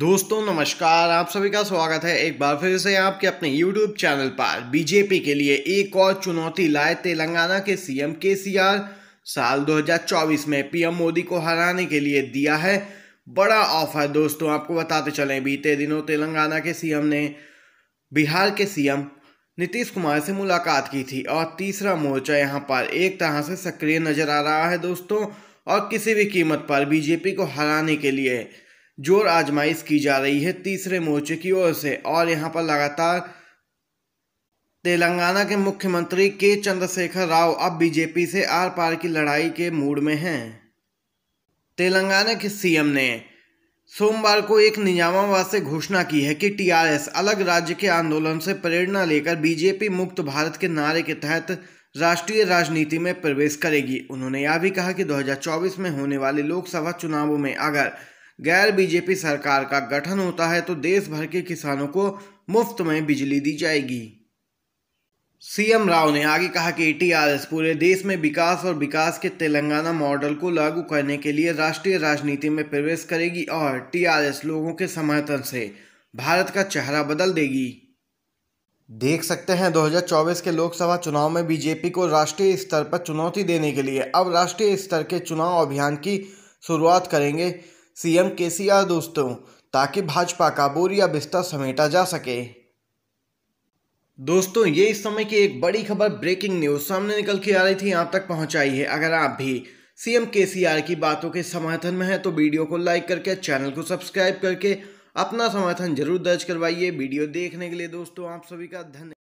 दोस्तों नमस्कार आप सभी का स्वागत है एक बार फिर से आपके अपने YouTube चैनल पर बीजेपी के लिए एक और चुनौती लाए तेलंगाना के सीएम केसीआर साल 2024 में पीएम मोदी को हराने के लिए दिया है बड़ा ऑफर दोस्तों आपको बताते चले बीते दिनों तेलंगाना के सीएम ने बिहार के सीएम नीतीश कुमार से मुलाकात की थी और तीसरा मोर्चा यहाँ पर एक तरह से सक्रिय नजर आ रहा है दोस्तों और किसी भी कीमत पर बीजेपी को हराने के लिए जोर आजमाइश की जा रही है तीसरे मोर्चे की ओर से और यहाँ पर लगातार तेलंगाना के मुख्यमंत्री के चंद्रशेखर राव अब बीजेपी से आर पार की लड़ाई के मूड में हैं तेलंगाना के सीएम ने सोमवार को एक निजामाबाद से घोषणा की है कि टीआरएस अलग राज्य के आंदोलन से प्रेरणा लेकर बीजेपी मुक्त भारत के नारे के तहत राष्ट्रीय राजनीति में प्रवेश करेगी उन्होंने यह भी कहा कि 2024 में होने वाले लोकसभा चुनावों में अगर गैर बीजेपी सरकार का गठन होता है तो देश भर के किसानों को मुफ्त में बिजली दी जाएगी सीएम राव ने आगे कहा कि टीआरएस पूरे देश में विकास और विकास के तेलंगाना मॉडल को लागू करने के लिए राष्ट्रीय राजनीति में प्रवेश करेगी और टीआरएस लोगों के समर्थन से भारत का चेहरा बदल देगी देख सकते हैं 2024 के लोकसभा चुनाव में बीजेपी को राष्ट्रीय स्तर पर चुनौती देने के लिए अब राष्ट्रीय स्तर के चुनाव अभियान की शुरुआत करेंगे सीएम केसीआर दोस्तों ताकि भाजपा का बोरिया बिस्तर समेटा जा सके दोस्तों ये इस समय की एक बड़ी खबर ब्रेकिंग न्यूज सामने निकल के आ रही थी आप तक पहुंचाई है अगर आप भी सीएम केसीआर की बातों के समर्थन में है तो वीडियो को लाइक करके चैनल को सब्सक्राइब करके अपना समर्थन जरूर दर्ज करवाइए वीडियो देखने के लिए दोस्तों आप सभी का धन्यवाद